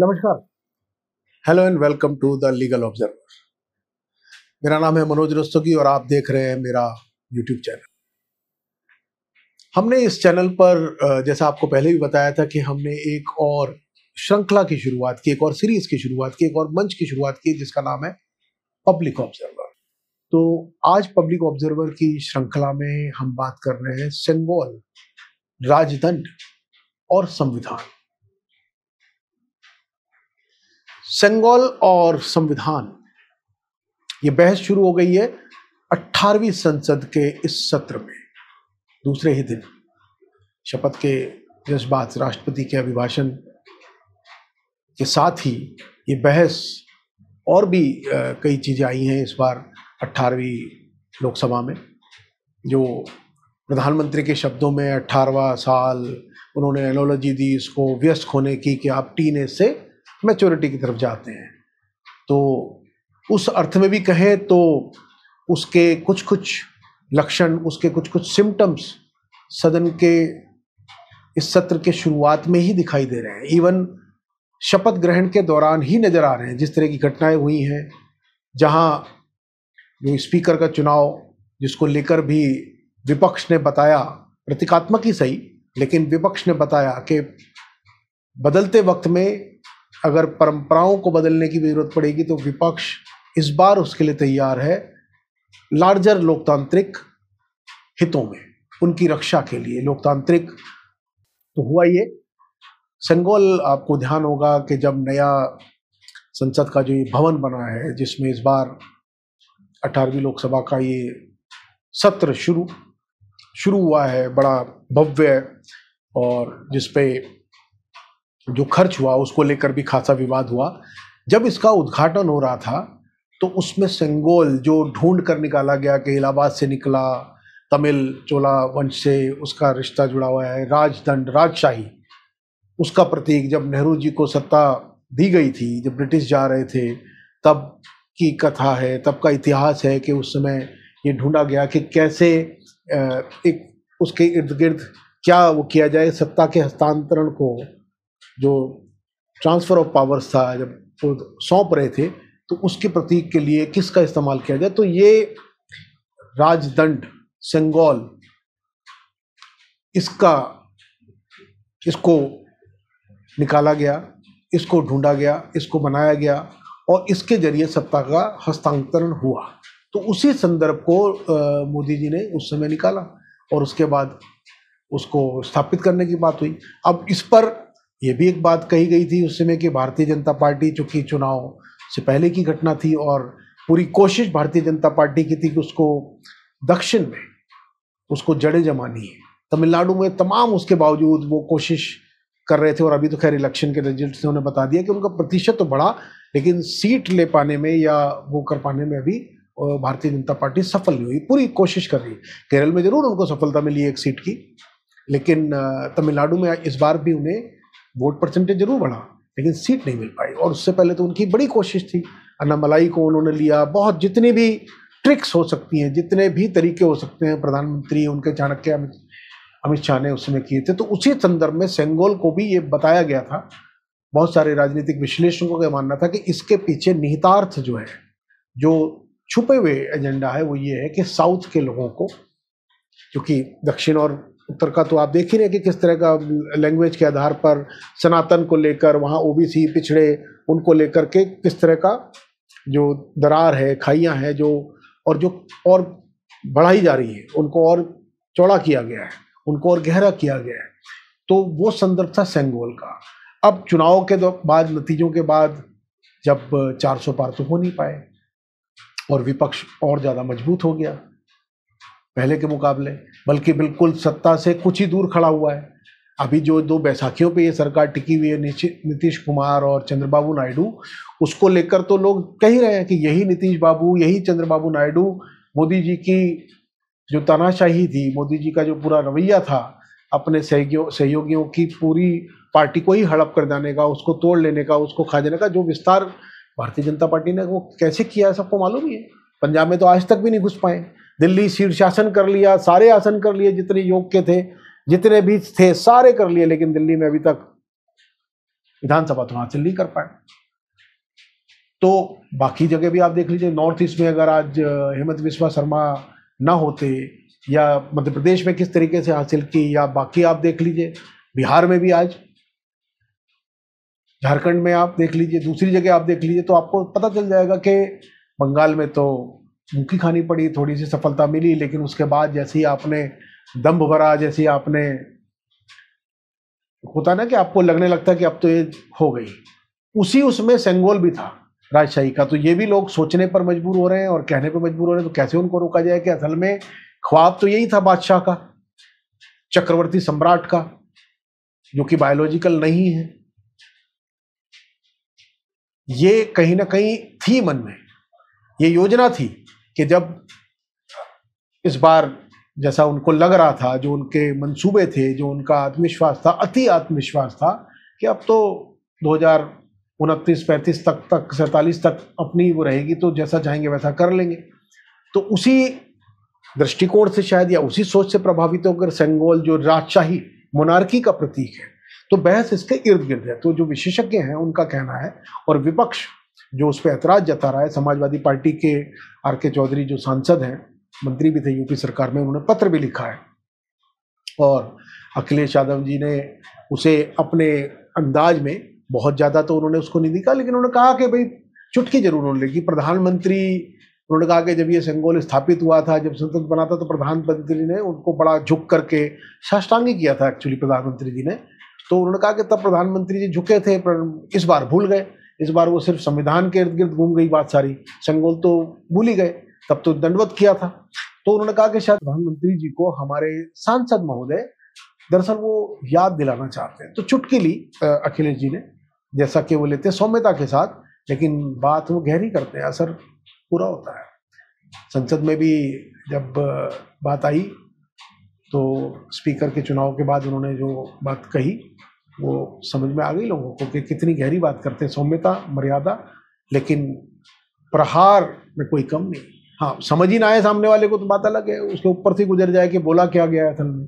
नमस्कार hello and welcome to the legal observer मेरा नाम है मनोज रस्तोगी और आप देख रहे हैं मेरा यूट्यूब चैनल हमने इस चैनल पर जैसा आपको पहले भी बताया था कि हमने एक और श्रृंखला की शुरुआत की एक और सीरीज की शुरुआत की एक और मंच की शुरुआत की जिसका नाम है पब्लिक ऑब्जर्वर तो आज पब्लिक ऑब्जर्वर की श्रृंखला में हम बात कर रहे हैं सेंगोल राजदंड और संविधान संगोल और संविधान ये बहस शुरू हो गई है 18वीं संसद के इस सत्र में दूसरे ही दिन शपथ के जज्बात राष्ट्रपति के अभिभाषण के साथ ही ये बहस और भी कई चीज़ें आई हैं इस बार 18वीं लोकसभा में जो प्रधानमंत्री के शब्दों में अट्ठारवा साल उन्होंने एनोलॉजी दी इसको व्यस्त होने की कि आप टीन से मैच्योरिटी की तरफ जाते हैं तो उस अर्थ में भी कहें तो उसके कुछ कुछ लक्षण उसके कुछ कुछ सिम्टम्स सदन के इस सत्र के शुरुआत में ही दिखाई दे रहे हैं इवन शपथ ग्रहण के दौरान ही नज़र आ रहे हैं जिस तरह की घटनाएं हुई हैं जहां जो स्पीकर का चुनाव जिसको लेकर भी विपक्ष ने बताया प्रतीकात्मक ही सही लेकिन विपक्ष ने बताया कि बदलते वक्त में अगर परंपराओं को बदलने की ज़रूरत पड़ेगी तो विपक्ष इस बार उसके लिए तैयार है लार्जर लोकतांत्रिक हितों में उनकी रक्षा के लिए लोकतांत्रिक तो हुआ ये संगोल आपको ध्यान होगा कि जब नया संसद का जो ये भवन बना है जिसमें इस बार अठारहवीं लोकसभा का ये सत्र शुरू शुरू हुआ है बड़ा भव्य और जिसपे जो खर्च हुआ उसको लेकर भी खासा विवाद हुआ जब इसका उद्घाटन हो रहा था तो उसमें सेंगोल जो ढूंढ कर निकाला गया कि इलाहाबाद से निकला तमिल चोला वंश से उसका रिश्ता जुड़ा हुआ है राजदंड राजशाही उसका प्रतीक जब नेहरू जी को सत्ता दी गई थी जब ब्रिटिश जा रहे थे तब की कथा है तब का इतिहास है कि उस समय ये ढूंढा गया कि कैसे एक उसके इर्द गिर्द क्या वो किया जाए सत्ता के हस्तांतरण को जो ट्रांसफ़र ऑफ पावर्स था जब सौंप रहे थे तो उसके प्रतीक के लिए किसका इस्तेमाल किया गया तो ये राजदंड सेंगोल इसका इसको निकाला गया इसको ढूंढा गया इसको बनाया गया और इसके जरिए सत्ता का हस्तांतरण हुआ तो उसी संदर्भ को मोदी जी ने उस समय निकाला और उसके बाद उसको स्थापित करने की बात हुई अब इस पर ये भी एक बात कही गई थी उस समय कि भारतीय जनता पार्टी चूंकि चुनाव से पहले की घटना थी और पूरी कोशिश भारतीय जनता पार्टी की थी कि उसको दक्षिण में उसको जड़े जमानी है तमिलनाडु में तमाम उसके बावजूद वो कोशिश कर रहे थे और अभी तो खैर इलेक्शन के रिजल्ट से उन्होंने बता दिया कि उनका प्रतिशत तो बढ़ा लेकिन सीट ले पाने में या वो कर पाने में अभी भारतीय जनता पार्टी सफल नहीं हुई पूरी कोशिश कर रही है केरल में जरूर उनको सफलता मिली एक सीट की लेकिन तमिलनाडु में इस बार भी उन्हें वोट परसेंटेज जरूर बढ़ा लेकिन सीट नहीं मिल पाई और उससे पहले तो उनकी बड़ी कोशिश थी अन्नामलाई को उन्होंने लिया बहुत जितनी भी ट्रिक्स हो सकती हैं जितने भी तरीके हो सकते हैं प्रधानमंत्री उनके चाणक्य अमित शाह ने उसमें किए थे तो उसी संदर्भ में सेंगोल को भी ये बताया गया था बहुत सारे राजनीतिक विश्लेषकों का मानना था कि इसके पीछे निहितार्थ जो है जो छुपे हुए एजेंडा है वो ये है कि साउथ के लोगों को क्योंकि दक्षिण और उत्तर का तो आप देख ही रहे कि किस तरह का लैंग्वेज के आधार पर सनातन को लेकर वहाँ ओबीसी पिछड़े उनको लेकर के किस तरह का जो दरार है खाइयाँ हैं जो और जो और बढ़ाई जा रही है उनको और चौड़ा किया गया है उनको और गहरा किया गया है तो वो संदर्भ था सेंगोल का अब चुनाव के बाद नतीजों के बाद जब 400 पार तो हो नहीं पाए और विपक्ष और ज़्यादा मजबूत हो गया पहले के मुकाबले बल्कि बिल्कुल सत्ता से कुछ ही दूर खड़ा हुआ है अभी जो दो बैसाखियों पे ये सरकार टिकी हुई है नीतीश कुमार और चंद्रबाबू नायडू उसको लेकर तो लोग कह ही रहे हैं कि यही नीतीश बाबू यही चंद्रबाबू नायडू मोदी जी की जो तानाशाही थी मोदी जी का जो पूरा रवैया था अपने सहयोगियों सहयोगियों की पूरी पार्टी को ही हड़प कर जाने का उसको तोड़ लेने का उसको खा देने का जो विस्तार भारतीय जनता पार्टी ने वो कैसे किया है सबको मालूम ही है पंजाब में तो आज तक भी नहीं घुस पाए दिल्ली शीर्षासन कर लिया सारे आसन कर लिए जितने योग के थे जितने भी थे सारे कर लिए लेकिन दिल्ली में अभी तक विधानसभा तो हासिल नहीं कर पाए तो बाकी जगह भी आप देख लीजिए नॉर्थ ईस्ट में अगर आज हेमंत विश्वा शर्मा ना होते या मध्य प्रदेश में किस तरीके से हासिल की या बाकी आप देख लीजिए बिहार में भी आज झारखंड में आप देख लीजिए दूसरी जगह आप देख लीजिए तो आपको पता चल जाएगा कि बंगाल में तो भूखी खानी पड़ी थोड़ी सी सफलता मिली लेकिन उसके बाद जैसे ही आपने दम्भ भरा जैसे ही आपने होता ना कि आपको लगने लगता कि अब तो ये हो गई उसी उसमें सेंगोल भी था राजशाही का तो ये भी लोग सोचने पर मजबूर हो रहे हैं और कहने पर मजबूर हो रहे हैं तो कैसे उनको रोका जाए कि असल में ख्वाब तो यही था बादशाह का चक्रवर्ती सम्राट का जो कि बायोलॉजिकल नहीं है ये कहीं ना कहीं थी मन में ये योजना थी कि जब इस बार जैसा उनको लग रहा था जो उनके मंसूबे थे जो उनका आत्मविश्वास था अति आत्मविश्वास था कि अब तो दो हजार उनतीस पैंतीस तक तक सैंतालीस तक अपनी वो रहेगी तो जैसा चाहेंगे वैसा कर लेंगे तो उसी दृष्टिकोण से शायद या उसी सोच से प्रभावित होकर सेंगोल जो राजशाही मोनार्की का प्रतीक है तो बहस इसके इर्द गिर्द है तो जो विशेषज्ञ हैं उनका कहना है और विपक्ष जो उस पर एतराज जता रहा है समाजवादी पार्टी के आर के चौधरी जो सांसद हैं मंत्री भी थे यूपी सरकार में उन्होंने पत्र भी लिखा है और अखिलेश यादव जी ने उसे अपने अंदाज में बहुत ज़्यादा तो उन्होंने उसको नहीं दिखा लेकिन उन्होंने कहा कि भाई चुटकी जरूर उन्होंने लिखी प्रधानमंत्री उन्होंने कहा कि जब ये संगोल स्थापित हुआ था जब संसद बना था तो प्रधानमंत्री ने उनको बड़ा झुक करके साष्टांगी किया था एक्चुअली प्रधानमंत्री जी ने तो उन्होंने कहा कि तब प्रधानमंत्री जी झुके थे पर इस बार भूल गए इस बार वो सिर्फ संविधान के इर्द गिर्द घूम गई बात सारी संगोल तो भूल ही गए तब तो दंडवत किया था तो उन्होंने कहा कि शायद प्रधानमंत्री जी को हमारे सांसद महोदय दरअसल वो याद दिलाना चाहते हैं तो चुटकी ली अखिलेश जी ने जैसा कि वो लेते हैं सौम्यता के साथ लेकिन बात वो गहरी करते हैं असर पूरा होता है संसद में भी जब बात आई तो स्पीकर के चुनाव के बाद उन्होंने जो बात कही वो समझ में आ गई लोगों को कि कितनी गहरी बात करते हैं सौम्यता मर्यादा लेकिन प्रहार में कोई कम नहीं हाँ समझ ही ना आए सामने वाले को तो बात अलग है उसके ऊपर से गुजर जाए कि बोला क्या गया असल में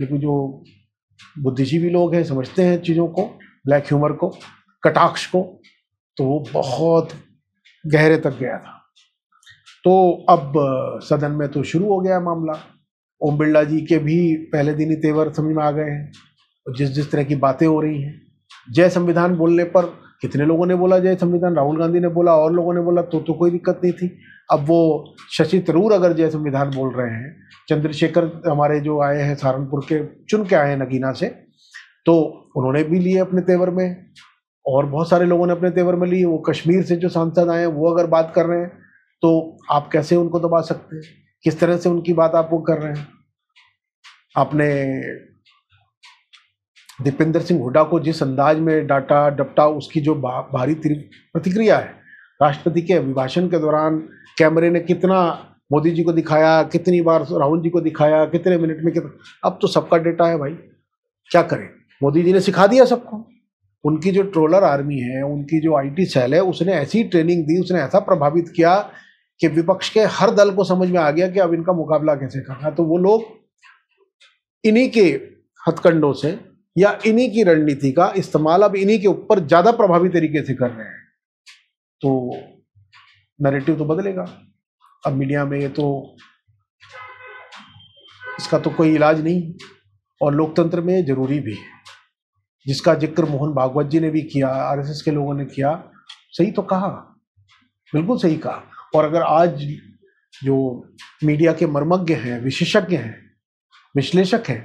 लेकिन जो बुद्धिजीवी लोग हैं समझते हैं चीज़ों को ब्लैक ह्यूमर को कटाक्ष को तो वो बहुत गहरे तक गया था तो अब सदन में तो शुरू हो गया मामला ओम बिरला जी के भी पहले दिन ही तेवर समझ में आ गए हैं और जिस जिस तरह की बातें हो रही हैं जय संविधान बोलने पर कितने लोगों ने बोला जय संविधान राहुल गांधी ने बोला और लोगों ने बोला तो तो कोई दिक्कत नहीं थी अब वो शशि थरूर अगर जय संविधान बोल रहे हैं चंद्रशेखर हमारे जो आए हैं सहारनपुर के चुन के आए हैं नगीना से तो उन्होंने भी लिए अपने तेवर में और बहुत सारे लोगों ने अपने तेवर में लिए वो कश्मीर से जो सांसद आए हैं वो अगर बात कर रहे हैं तो आप कैसे उनको दबा सकते हैं किस तरह से उनकी बात आप वो कर रहे हैं आपने दीपेंद्र सिंह हुड्डा को जिस अंदाज में डाटा डपटा उसकी जो भारी प्रतिक्रिया है राष्ट्रपति के अभिभाषण के दौरान कैमरे ने कितना मोदी जी को दिखाया कितनी बार राहुल जी को दिखाया कितने मिनट में कितना अब तो सबका डेटा है भाई क्या करें मोदी जी ने सिखा दिया सबको उनकी जो ट्रोलर आर्मी है उनकी जो आईटी सेल है उसने ऐसी ट्रेनिंग दी उसने ऐसा प्रभावित किया कि विपक्ष के हर दल को समझ में आ गया कि अब इनका मुकाबला कैसे करना है तो वो लोग इन्हीं के हथकंडों से या इन्हीं की रणनीति का इस्तेमाल अब इन्हीं के ऊपर ज्यादा प्रभावी तरीके से कर रहे हैं तो नैरेटिव तो बदलेगा अब मीडिया में ये तो इसका तो कोई इलाज नहीं और लोकतंत्र में जरूरी भी है जिसका जिक्र मोहन भागवत जी ने भी किया आरएसएस के लोगों ने किया सही तो कहा बिल्कुल सही कहा और अगर आज जो मीडिया के मर्मज्ञ हैं विशेषज्ञ हैं विश्लेषक हैं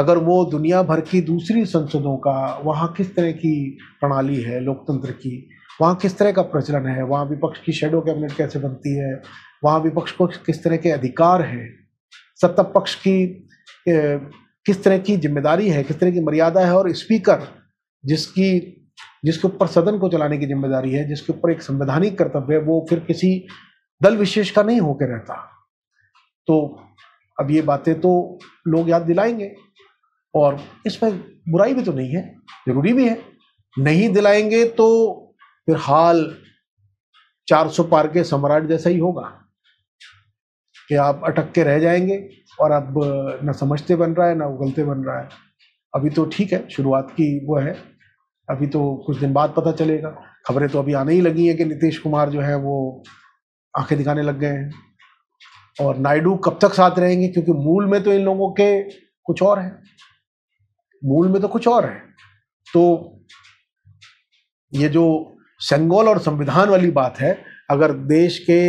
अगर वो दुनिया भर की दूसरी संसदों का वहाँ किस तरह की प्रणाली है लोकतंत्र की वहाँ किस तरह का प्रचलन है वहाँ विपक्ष की शेडो कैबिनेट कैसे बनती है वहाँ विपक्ष को किस तरह के अधिकार हैं सत्ता पक्ष की ए, किस तरह की जिम्मेदारी है किस तरह की मर्यादा है और स्पीकर जिसकी जिसके ऊपर सदन को चलाने की जिम्मेदारी है जिसके ऊपर एक संवैधानिक कर्तव्य है वो फिर किसी दल विशेष का नहीं होकर रहता तो अब ये बातें तो लोग याद दिलाएंगे और इसमें बुराई भी तो नहीं है ज़रूरी भी है नहीं दिलाएंगे तो फिर हाल 400 पार के सम्राट जैसा ही होगा कि आप अटक के रह जाएंगे और अब ना समझते बन रहा है ना उगलते बन रहा है अभी तो ठीक है शुरुआत की वो है अभी तो कुछ दिन बाद पता चलेगा खबरें तो अभी आने ही लगी हैं कि नीतीश कुमार जो है वो आंखें दिखाने लग गए हैं और नायडू कब तक साथ रहेंगे क्योंकि मूल में तो इन लोगों के कुछ और हैं मूल में तो कुछ और है तो ये जो संगोल और संविधान वाली बात है अगर देश के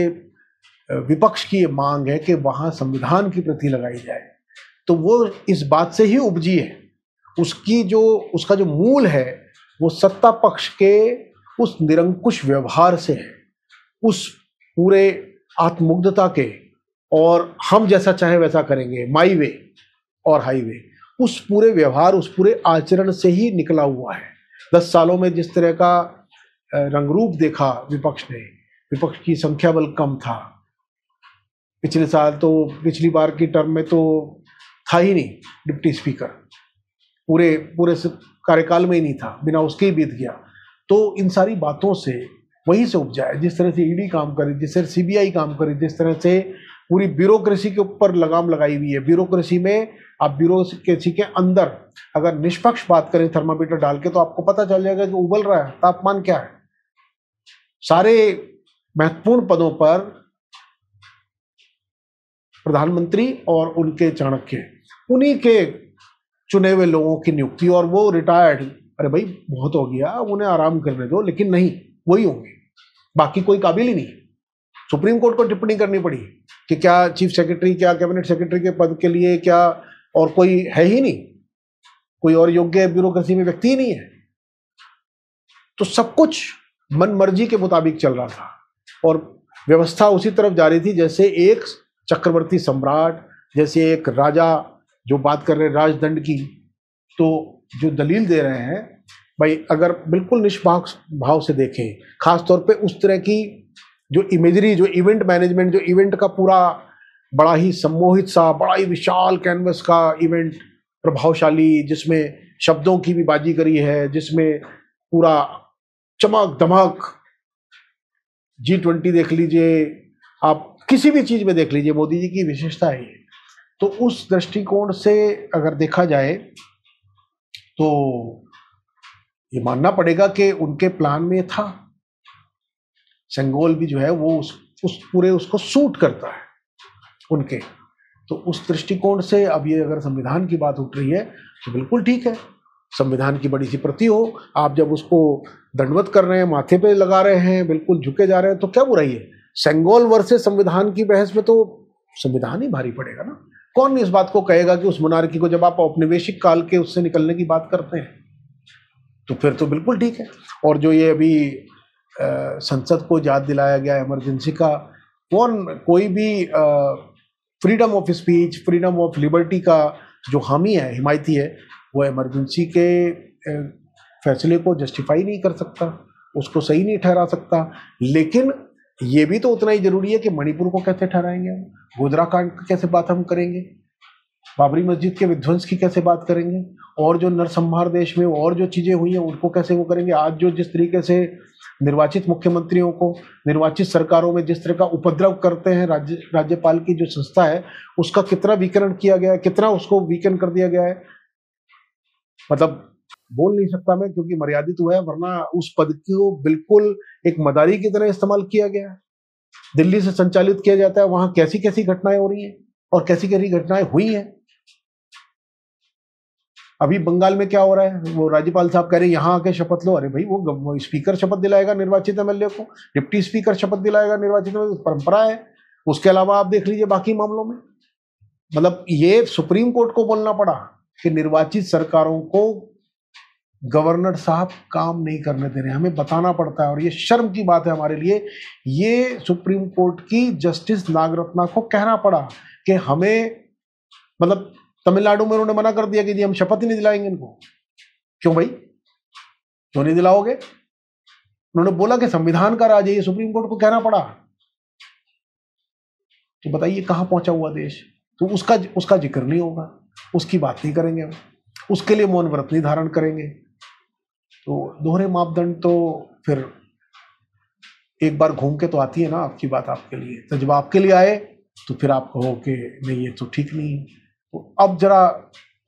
विपक्ष की ये मांग है कि वहाँ संविधान की प्रति लगाई जाए तो वो इस बात से ही उपजी है उसकी जो उसका जो मूल है वो सत्ता पक्ष के उस निरंकुश व्यवहार से है उस पूरे आत्मुग्धता के और हम जैसा चाहे वैसा करेंगे माई वे और हाईवे उस पूरे व्यवहार उस पूरे आचरण से ही निकला हुआ है दस सालों में जिस तरह का रंगरूप देखा विपक्ष ने विपक्ष की संख्या बल कम था पिछले साल तो पिछली बार की टर्म में तो था ही नहीं डिप्टी स्पीकर पूरे पूरे कार्यकाल में ही नहीं था बिना उसके ही बीत गया तो इन सारी बातों से वहीं से उपजा है जिस तरह से ईडी काम करे जिस तरह सीबीआई काम करे जिस तरह से पूरी ब्यूरोक्रेसी के ऊपर लगाम लगाई हुई है ब्यूरोक्रेसी में आप ब्यूरोक्रेसी के अंदर अगर निष्पक्ष बात करें थर्मामीटर डाल के तो आपको पता चल जाएगा कि उबल रहा है तापमान क्या है सारे महत्वपूर्ण पदों पर प्रधानमंत्री और उनके चाणक्य उन्हीं के चुने हुए लोगों की नियुक्ति और वो रिटायर्ड अरे भाई बहुत हो गया उन्हें आराम करने दो लेकिन नहीं वही होंगे बाकी कोई काबिल ही नहीं सुप्रीम कोर्ट को टिप्पणी करनी पड़ी कि क्या चीफ सेक्रेटरी क्या कैबिनेट सेक्रेटरी के पद के लिए क्या और कोई है ही नहीं कोई और योग्य ब्यूरोक्रेसी में व्यक्ति ही नहीं है तो सब कुछ मन मर्जी के मुताबिक चल रहा था और व्यवस्था उसी तरफ जा रही थी जैसे एक चक्रवर्ती सम्राट जैसे एक राजा जो बात कर रहे हैं राजदंड की तो जो दलील दे रहे हैं भाई अगर बिल्कुल निष्पक्ष भाव से देखें खासतौर पे उस तरह की जो इमेजरी जो इवेंट मैनेजमेंट जो इवेंट का पूरा बड़ा ही सम्मोहित सा बड़ा ही विशाल कैनवस का इवेंट प्रभावशाली जिसमें शब्दों की भी बाजी करी है जिसमें पूरा चमक दमक जी ट्वेंटी देख लीजिए आप किसी भी चीज़ में देख लीजिए मोदी जी की विशेषता है तो उस दृष्टिकोण से अगर देखा जाए तो ये मानना पड़ेगा कि उनके प्लान में था संगोल भी जो है वो उस, उस पूरे उसको सूट करता है उनके तो उस दृष्टिकोण से अब ये अगर संविधान की बात उठ रही है तो बिल्कुल ठीक है संविधान की बड़ी सी प्रति हो आप जब उसको दंडवत कर रहे हैं माथे पे लगा रहे हैं बिल्कुल झुके जा रहे हैं तो क्या बुराई है सेंगोल वर्सेस संविधान की बहस में तो संविधान ही भारी पड़ेगा ना कौन इस बात को कहेगा कि उस मुनारकी को जब आप औपनिवेशिक काल के उससे निकलने की बात करते हैं तो फिर तो बिल्कुल ठीक है और जो ये अभी संसद को याद दिलाया गया इमरजेंसी का कौन कोई भी freedom of speech freedom of liberty का जो हामी है हिमायती है वो इमरजेंसी के फैसले को जस्टिफाई नहीं कर सकता उसको सही नहीं ठहरा सकता लेकिन ये भी तो उतना ही जरूरी है कि मणिपुर को कैसे ठहराएंगे हम गोदरा कांड की कैसे बात हम करेंगे बाबरी मस्जिद के विध्वंस की कैसे बात करेंगे और जो नरसंहार देश में और जो चीज़ें हुई हैं उनको कैसे वो करेंगे आज जो जिस तरीके से निर्वाचित मुख्यमंत्रियों को निर्वाचित सरकारों में जिस तरह का उपद्रव करते हैं राज्य राज्यपाल की जो संस्था है उसका कितना वीकरण किया गया है कितना उसको वीकन कर दिया गया है मतलब बोल नहीं सकता मैं क्योंकि मर्यादित हुआ है वरना उस पद को बिल्कुल एक मदारी की तरह इस्तेमाल किया गया है दिल्ली से संचालित किया जाता है वहां कैसी कैसी घटनाएं हो रही हैं और कैसी कैसी घटनाएं हुई हैं अभी बंगाल में क्या हो रहा है वो राज्यपाल साहब कह रहे हैं यहाँ आके शपथ लो अरे भाई वो स्पीकर शपथ दिलाएगा निर्वाचित एमएलए को डिप्टी स्पीकर शपथ दिलाएगा निर्वाचित परंपरा है उसके अलावा आप देख लीजिए बाकी मामलों में मतलब ये सुप्रीम कोर्ट को बोलना पड़ा कि निर्वाचित सरकारों को गवर्नर साहब काम नहीं करने दे रहे हमें बताना पड़ता है और ये शर्म की बात है हमारे लिए ये सुप्रीम कोर्ट की जस्टिस नागरत्ना को कहना पड़ा कि हमें मतलब तमिलनाडु में उन्होंने मना कर दिया कि जी हम शपथ ही नहीं दिलाएंगे इनको क्यों भाई क्यों नहीं दिलाओगे उन्होंने बोला कि संविधान का राज है ये सुप्रीम कोर्ट को कहना पड़ा तो बताइए कहां पहुंचा हुआ देश तो उसका उसका जिक्र नहीं होगा उसकी बात नहीं करेंगे हम उसके लिए मौन व्रत नहीं धारण करेंगे तो दोहरे मापदंड तो फिर एक बार घूम के तो आती है ना आपकी बात आपके लिए तो जब आपके लिए आए तो फिर आप कहो कि नहीं ये तो ठीक नहीं है अब जरा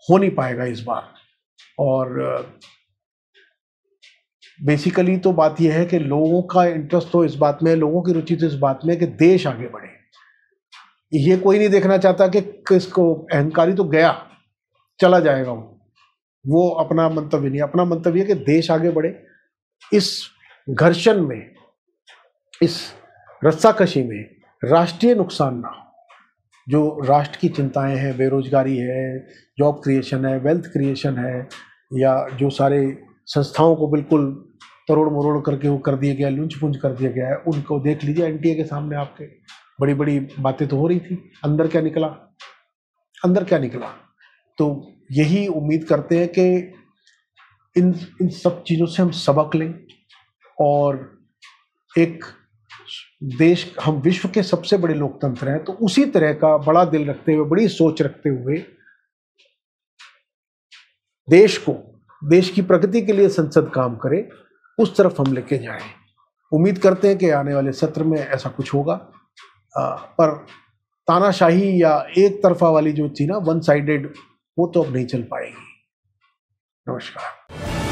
हो नहीं पाएगा इस बार और बेसिकली तो बात यह है कि लोगों का इंटरेस्ट तो इस बात में है लोगों की रुचि तो इस बात में है कि देश आगे बढ़े ये कोई नहीं देखना चाहता कि किसको अहंकारी तो गया चला जाएगा वो वो अपना मंतव्य नहीं अपना मंतव्य है कि देश आगे बढ़े इस घर्षण में इस रस्साकशी में राष्ट्रीय नुकसान ना हो जो राष्ट्र की चिंताएं हैं बेरोजगारी है जॉब क्रिएशन है वेल्थ क्रिएशन है या जो सारे संस्थाओं को बिल्कुल तरोड़ मरोड़ करके वो कर दिया गया लुंच पुंज कर दिया गया है उनको देख लीजिए एन के सामने आपके बड़ी बड़ी बातें तो हो रही थी अंदर क्या निकला अंदर क्या निकला तो यही उम्मीद करते हैं कि इन इन सब चीज़ों से हम सबक लें और एक देश हम विश्व के सबसे बड़े लोकतंत्र हैं तो उसी तरह का बड़ा दिल रखते हुए बड़ी सोच रखते हुए देश को देश की प्रगति के लिए संसद काम करे उस तरफ हम लेके जाए उम्मीद करते हैं कि आने वाले सत्र में ऐसा कुछ होगा आ, पर तानाशाही या एक तरफा वाली जो थी ना वन साइडेड वो तो अब नहीं चल पाएगी नमस्कार